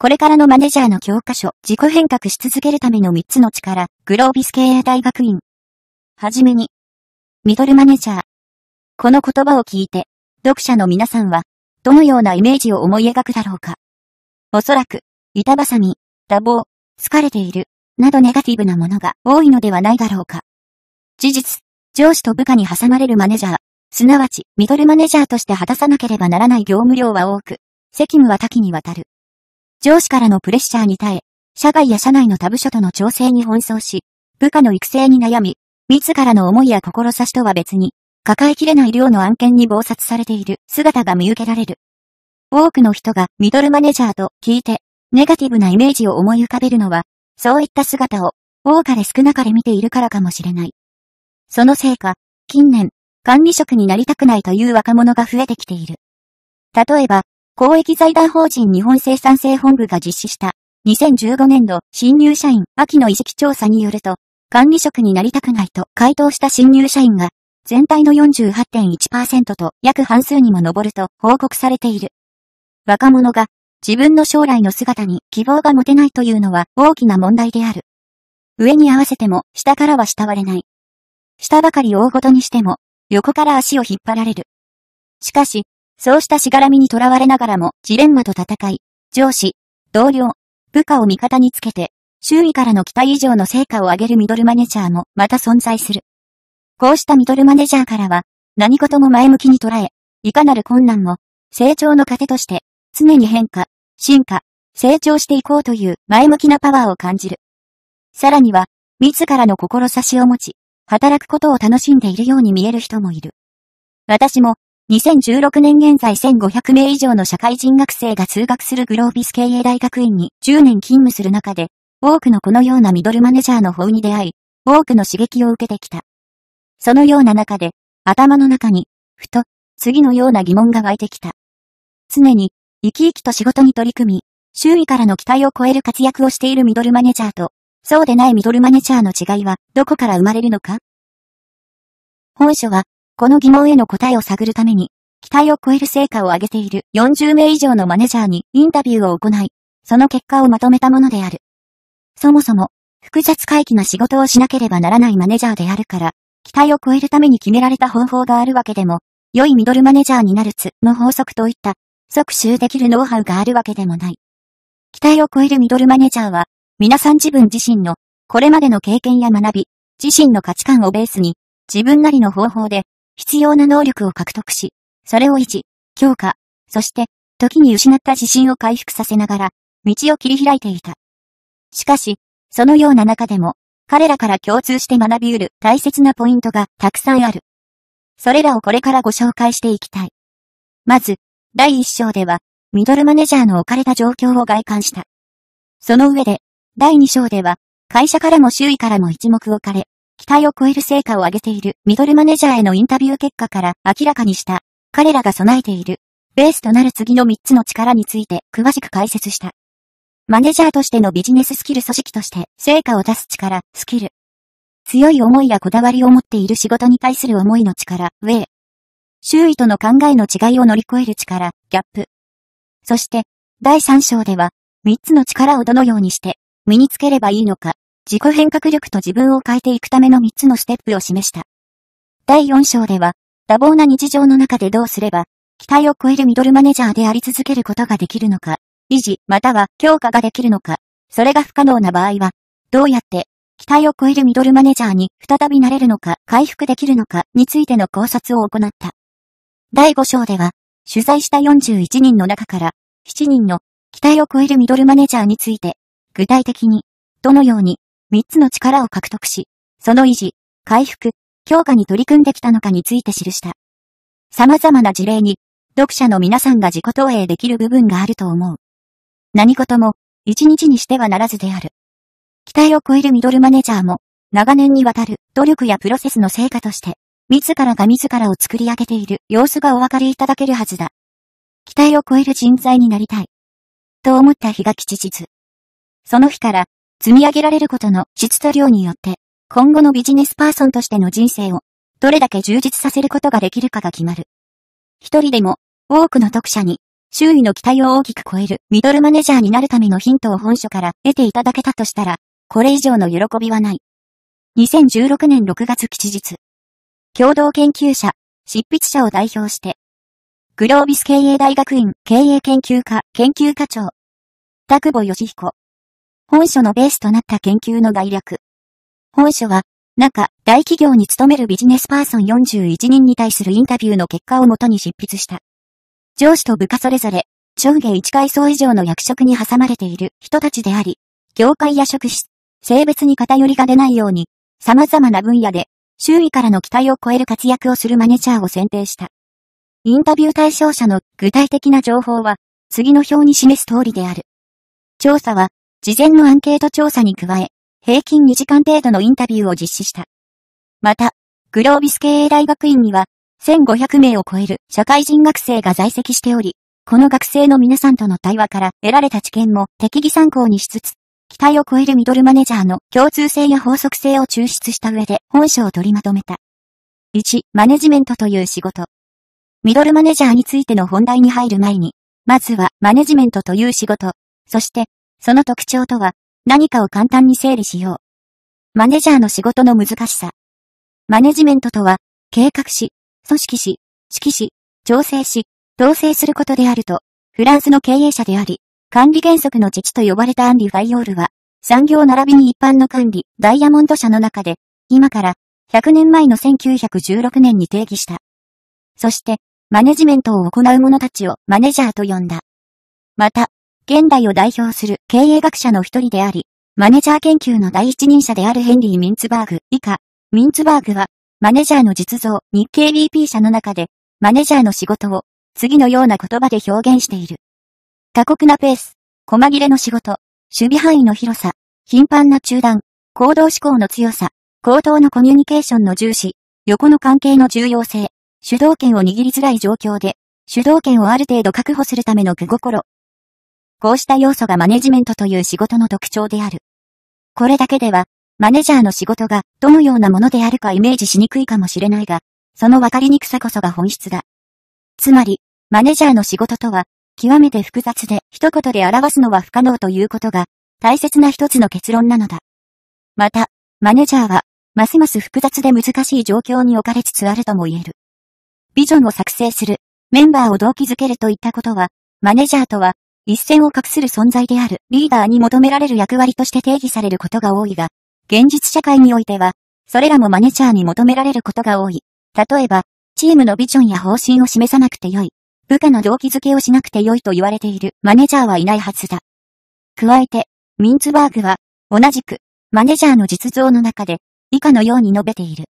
これからのマネジャーの教科書、自己変革し続けるための3つの力、グロービス経営大学院。はじめに、ミドルマネジャー。この言葉を聞いて、読者の皆さんは、どのようなイメージを思い描くだろうか。おそらく、板挟み、多忙、疲れている、などネガティブなものが多いのではないだろうか。事実、上司と部下に挟まれるマネジャー、すなわち、ミドルマネジャーとして果たさなければならない業務量は多く、責務は多岐にわたる。上司からのプレッシャーに耐え、社外や社内の他部署との調整に奔走し、部下の育成に悩み、自らの思いや志とは別に、抱えきれない量の案件に暴殺されている姿が見受けられる。多くの人がミドルマネージャーと聞いて、ネガティブなイメージを思い浮かべるのは、そういった姿を、多かれ少なかれ見ているからかもしれない。そのせいか、近年、管理職になりたくないという若者が増えてきている。例えば、公益財団法人日本生産性本部が実施した2015年度新入社員秋の意識調査によると、管理職になりたくないと回答した新入社員が全体の48.1%と約半数にも上ると報告されている。若者が自分の将来の姿に希望が持てないというのは大きな問題である。上に合わせても下からは慕われない。下ばかり大ごとにしても横から足を引っ張られる。しかし、そうしたしがらみにとらわれながらも、ジレンマと戦い、上司、同僚、部下を味方につけて、周囲からの期待以上の成果を上げるミドルマネジャーもまた存在する。こうしたミドルマネジャーからは、何事も前向きに捉え、いかなる困難も、成長の糧として、常に変化、進化、成長していこうという前向きなパワーを感じる。さらには、自らの志を持ち、働くことを楽しんでいるように見える人もいる。私も、2016年現在1500名以上の社会人学生が通学するグロービス経営大学院に10年勤務する中で、多くのこのようなミドルマネジャーの方に出会い、多くの刺激を受けてきた。そのような中で、頭の中に、ふと、次のような疑問が湧いてきた。常に、生き生きと仕事に取り組み、周囲からの期待を超える活躍をしているミドルマネジャーと、そうでないミドルマネジャーの違いは、どこから生まれるのか本書は、この疑問への答えを探るために、期待を超える成果を上げている40名以上のマネジャーにインタビューを行い、その結果をまとめたものである。そもそも、複雑回帰な仕事をしなければならないマネジャーであるから、期待を超えるために決められた方法があるわけでも、良いミドルマネジャーになるつの法則といった、即習できるノウハウがあるわけでもない。期待を超えるミドルマネジャーは、皆さん自分自身の、これまでの経験や学び、自身の価値観をベースに、自分なりの方法で、必要な能力を獲得し、それを維持、強化、そして、時に失った自信を回復させながら、道を切り開いていた。しかし、そのような中でも、彼らから共通して学び得る大切なポイントがたくさんある。それらをこれからご紹介していきたい。まず、第1章では、ミドルマネージャーの置かれた状況を外観した。その上で、第2章では、会社からも周囲からも一目置かれ、体を超える成果を上げているミドルマネジャーへのインタビュー結果から明らかにした。彼らが備えているベースとなる次の3つの力について詳しく解説した。マネジャーとしてのビジネススキル組織として成果を出す力、スキル。強い思いやこだわりを持っている仕事に対する思いの力、ウェイ。周囲との考えの違いを乗り越える力、ギャップ。そして、第3章では、3つの力をどのようにして身につければいいのか自己変革力と自分を変えていくための3つのステップを示した。第4章では、多忙な日常の中でどうすれば、期待を超えるミドルマネージャーであり続けることができるのか、維持または強化ができるのか、それが不可能な場合は、どうやって、期待を超えるミドルマネージャーに再びなれるのか、回復できるのかについての考察を行った。第5章では、取材した41人の中から、7人の期待を超えるミドルマネージャーについて、具体的に、どのように三つの力を獲得し、その維持、回復、強化に取り組んできたのかについて記した。様々な事例に、読者の皆さんが自己投影できる部分があると思う。何事も、一日にしてはならずである。期待を超えるミドルマネージャーも、長年にわたる努力やプロセスの成果として、自らが自らを作り上げている様子がお分かりいただけるはずだ。期待を超える人材になりたい。と思った日が吉日。その日から、積み上げられることの質と量によって、今後のビジネスパーソンとしての人生を、どれだけ充実させることができるかが決まる。一人でも、多くの読者に、周囲の期待を大きく超えるミドルマネージャーになるためのヒントを本書から得ていただけたとしたら、これ以上の喜びはない。2016年6月吉日。共同研究者、執筆者を代表して、グロービス経営大学院経営研究科研究課長、田久保義彦。本書のベースとなった研究の概略。本書は、中、大企業に勤めるビジネスパーソン41人に対するインタビューの結果をもとに執筆した。上司と部下それぞれ、上下1階層以上の役職に挟まれている人たちであり、業界や職種、性別に偏りが出ないように、様々な分野で、周囲からの期待を超える活躍をするマネジャーを選定した。インタビュー対象者の具体的な情報は、次の表に示す通りである。調査は、事前のアンケート調査に加え、平均2時間程度のインタビューを実施した。また、グロービス経営大学院には、1500名を超える社会人学生が在籍しており、この学生の皆さんとの対話から得られた知見も適宜参考にしつつ、期待を超えるミドルマネージャーの共通性や法則性を抽出した上で本書を取りまとめた。1、マネジメントという仕事。ミドルマネージャーについての本題に入る前に、まずはマネジメントという仕事、そしてその特徴とは、何かを簡単に整理しよう。マネジャーの仕事の難しさ。マネジメントとは、計画し、組織し、指揮し、調整し、統制することであると、フランスの経営者であり、管理原則の父と呼ばれたアンリ・ファイオールは、産業並びに一般の管理、ダイヤモンド社の中で、今から、100年前の1916年に定義した。そして、マネジメントを行う者たちをマネジャーと呼んだ。また、現代を代表する経営学者の一人であり、マネジャー研究の第一人者であるヘンリー・ミンツバーグ以下、ミンツバーグは、マネジャーの実像日経 BP 社の中で、マネジャーの仕事を次のような言葉で表現している。過酷なペース、細切れの仕事、守備範囲の広さ、頻繁な中断、行動思考の強さ、行動のコミュニケーションの重視、横の関係の重要性、主導権を握りづらい状況で、主導権をある程度確保するための具心、こうした要素がマネジメントという仕事の特徴である。これだけでは、マネジャーの仕事がどのようなものであるかイメージしにくいかもしれないが、その分かりにくさこそが本質だ。つまり、マネジャーの仕事とは、極めて複雑で一言で表すのは不可能ということが、大切な一つの結論なのだ。また、マネジャーは、ますます複雑で難しい状況に置かれつつあるとも言える。ビジョンを作成する、メンバーを動機づけるといったことは、マネジャーとは一線を画する存在であるリーダーに求められる役割として定義されることが多いが、現実社会においては、それらもマネジャーに求められることが多い。例えば、チームのビジョンや方針を示さなくてよい。部下の動機づけをしなくてよいと言われているマネジャーはいないはずだ。加えて、ミンツバーグは、同じく、マネージャーの実像の中で、以下のように述べている。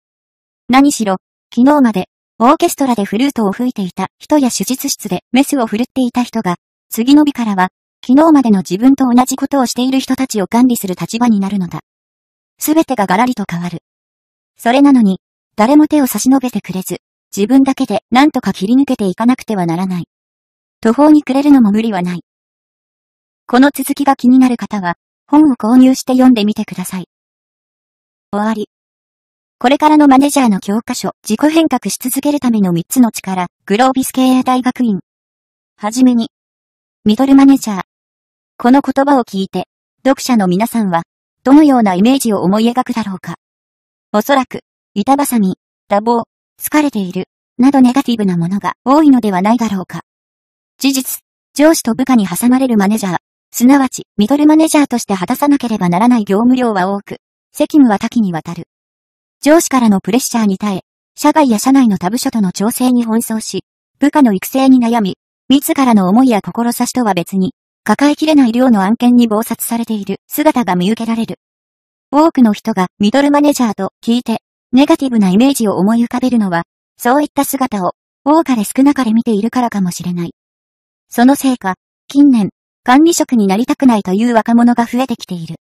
何しろ、昨日まで、オーケストラでフルートを吹いていた人や手術室でメスを振るっていた人が、次の日からは、昨日までの自分と同じことをしている人たちを管理する立場になるのだ。すべてがガラリと変わる。それなのに、誰も手を差し伸べてくれず、自分だけで何とか切り抜けていかなくてはならない。途方に暮れるのも無理はない。この続きが気になる方は、本を購入して読んでみてください。終わり。これからのマネジャーの教科書、自己変革し続けるための3つの力、グロービス経営大学院。はじめに、ミドルマネージャー。この言葉を聞いて、読者の皆さんは、どのようなイメージを思い描くだろうか。おそらく、板挟み、多忙、疲れている、などネガティブなものが多いのではないだろうか。事実、上司と部下に挟まれるマネージャー、すなわち、ミドルマネージャーとして果たさなければならない業務量は多く、責務は多岐にわたる。上司からのプレッシャーに耐え、社外や社内の他部署との調整に奔走し、部下の育成に悩み、自らの思いや志とは別に、抱えきれない量の案件に忙殺されている姿が見受けられる。多くの人がミドルマネージャーと聞いて、ネガティブなイメージを思い浮かべるのは、そういった姿を、多かれ少なかれ見ているからかもしれない。そのせいか、近年、管理職になりたくないという若者が増えてきている。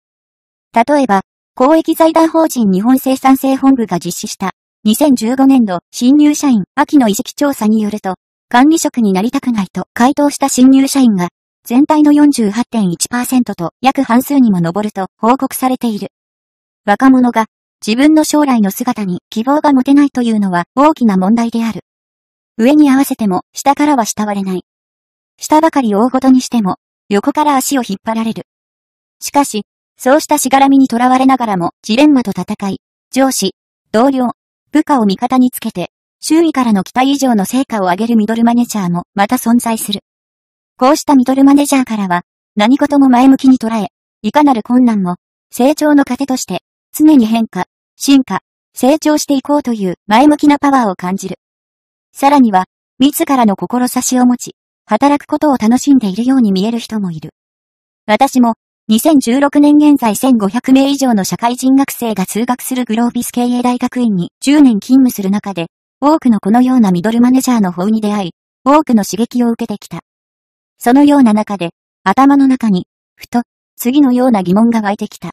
例えば、公益財団法人日本生産性本部が実施した2015年度新入社員秋の意識調査によると、管理職になりたくないと回答した新入社員が、全体の48.1%と約半数にも上ると報告されている。若者が自分の将来の姿に希望が持てないというのは大きな問題である。上に合わせても下からは慕われない。下ばかり大ごとにしても横から足を引っ張られる。しかし、そうしたしがらみにとらわれながらもジレンマと戦い、上司、同僚、部下を味方につけて周囲からの期待以上の成果を上げるミドルマネジャーもまた存在する。こうしたミドルマネジャーからは、何事も前向きに捉え、いかなる困難も、成長の糧として、常に変化、進化、成長していこうという前向きなパワーを感じる。さらには、自らの志を持ち、働くことを楽しんでいるように見える人もいる。私も、2016年現在1500名以上の社会人学生が通学するグロービス経営大学院に10年勤務する中で、多くのこのようなミドルマネジャーの方に出会い、多くの刺激を受けてきた。そのような中で、頭の中に、ふと、次のような疑問が湧いてきた。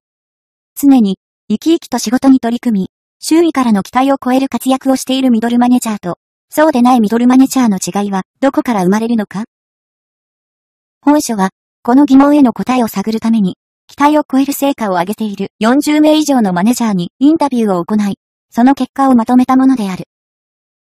常に、生き生きと仕事に取り組み、周囲からの期待を超える活躍をしているミドルマネジャーと、そうでないミドルマネジャーの違いは、どこから生まれるのか本書は、この疑問への答えを探るために、期待を超える成果を上げている40名以上のマネジャーにインタビューを行い、その結果をまとめたものである。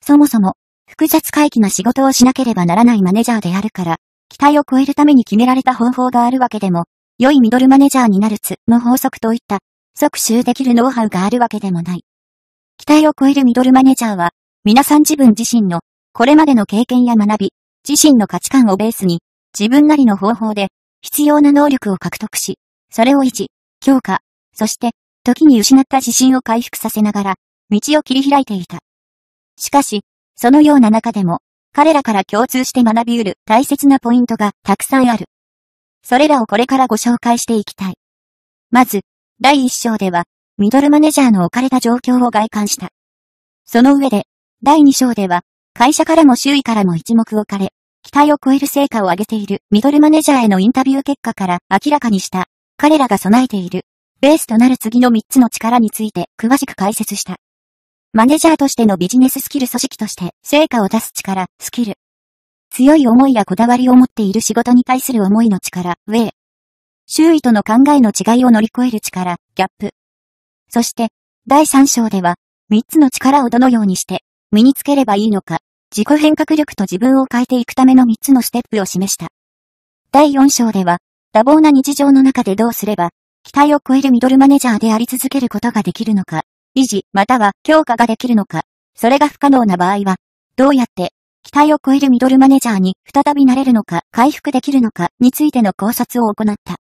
そもそも、複雑回帰な仕事をしなければならないマネジャーであるから、期待を超えるために決められた方法があるわけでも、良いミドルマネジャーになるつの法則といった、即習できるノウハウがあるわけでもない。期待を超えるミドルマネジャーは、皆さん自分自身の、これまでの経験や学び、自身の価値観をベースに、自分なりの方法で、必要な能力を獲得し、それを維持、強化、そして、時に失った自信を回復させながら、道を切り開いていた。しかし、そのような中でも、彼らから共通して学び得る大切なポイントがたくさんある。それらをこれからご紹介していきたい。まず、第1章では、ミドルマネージャーの置かれた状況を外観した。その上で、第2章では、会社からも周囲からも一目置かれ、期待を超える成果を上げているミドルマネージャーへのインタビュー結果から明らかにした、彼らが備えている、ベースとなる次の3つの力について詳しく解説した。マネジャーとしてのビジネススキル組織として成果を出す力、スキル。強い思いやこだわりを持っている仕事に対する思いの力、ウェイ。周囲との考えの違いを乗り越える力、ギャップ。そして、第3章では、3つの力をどのようにして身につければいいのか、自己変革力と自分を変えていくための3つのステップを示した。第4章では、多忙な日常の中でどうすれば、期待を超えるミドルマネージャーであり続けることができるのか、維持、または強化ができるのか。それが不可能な場合は、どうやって、期待を超えるミドルマネージャーに再びなれるのか、回復できるのかについての考察を行った。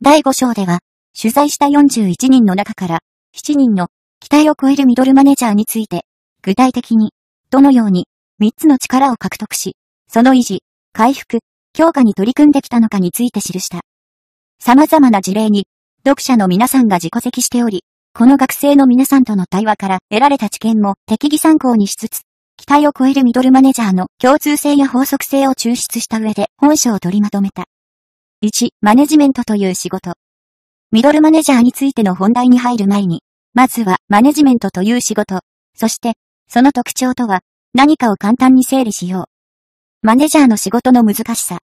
第5章では、取材した41人の中から、7人の期待を超えるミドルマネージャーについて、具体的に、どのように、3つの力を獲得し、その維持、回復、強化に取り組んできたのかについて記した。様々な事例に、読者の皆さんが自己責しており、この学生の皆さんとの対話から得られた知見も適宜参考にしつつ、期待を超えるミドルマネージャーの共通性や法則性を抽出した上で本書を取りまとめた。1、マネジメントという仕事。ミドルマネージャーについての本題に入る前に、まずはマネジメントという仕事、そして、その特徴とは、何かを簡単に整理しよう。マネージャーの仕事の難しさ。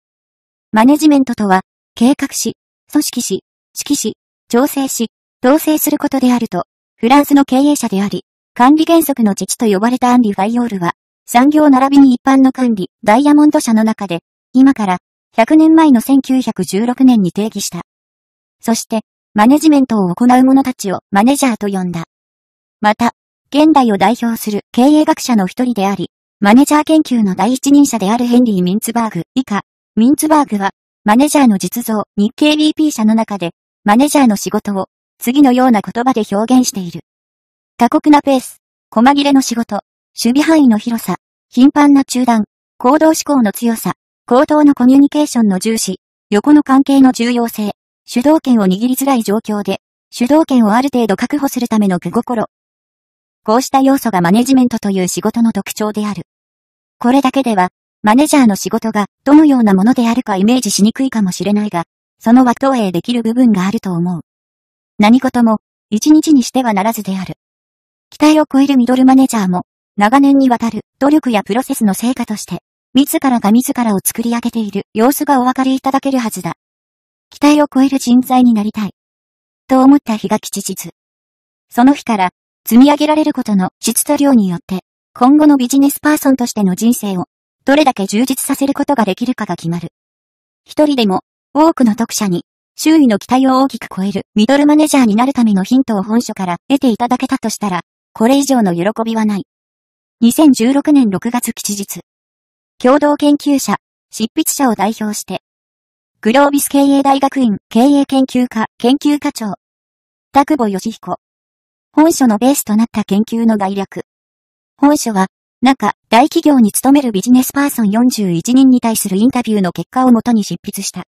マネジメントとは、計画し、組織し、指揮し、調整し、統制することであると、フランスの経営者であり、管理原則の父と呼ばれたアンリ・ファイオールは、産業並びに一般の管理、ダイヤモンド社の中で、今から100年前の1916年に定義した。そして、マネジメントを行う者たちをマネジャーと呼んだ。また、現代を代表する経営学者の一人であり、マネジャー研究の第一人者であるヘンリー・ミンツバーグ以下、ミンツバーグは、マネジャーの実像日経 BP 社の中で、マネジャーの仕事を次のような言葉で表現している。過酷なペース、細切れの仕事、守備範囲の広さ、頻繁な中断、行動志向の強さ、口頭のコミュニケーションの重視、横の関係の重要性、主導権を握りづらい状況で、主導権をある程度確保するための具心。こうした要素がマネジメントという仕事の特徴である。これだけでは、マネジャーの仕事がどのようなものであるかイメージしにくいかもしれないが、その枠投影できる部分があると思う。何事も、一日にしてはならずである。期待を超えるミドルマネージャーも、長年にわたる努力やプロセスの成果として、自らが自らを作り上げている様子がお分かりいただけるはずだ。期待を超える人材になりたい。と思った日が吉日。その日から、積み上げられることの質と量によって、今後のビジネスパーソンとしての人生を、どれだけ充実させることができるかが決まる。一人でも、多くの読者に周囲の期待を大きく超えるミドルマネージャーになるためのヒントを本書から得ていただけたとしたら、これ以上の喜びはない。2016年6月吉日。共同研究者、執筆者を代表して、グロービス経営大学院経営研究科研究課長、田久保義彦。本書のベースとなった研究の概略。本書は、中、大企業に勤めるビジネスパーソン41人に対するインタビューの結果をもとに執筆した。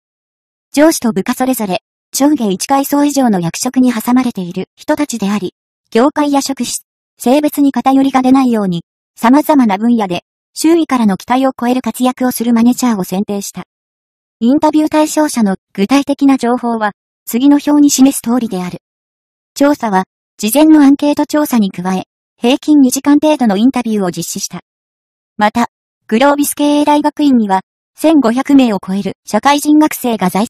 上司と部下それぞれ、上下1階層以上の役職に挟まれている人たちであり、業界や職種、性別に偏りが出ないように、様々な分野で、周囲からの期待を超える活躍をするマネチジャーを選定した。インタビュー対象者の具体的な情報は、次の表に示す通りである。調査は、事前のアンケート調査に加え、平均2時間程度のインタビューを実施した。また、グロービス経営大学院には、1500名を超える社会人学生が在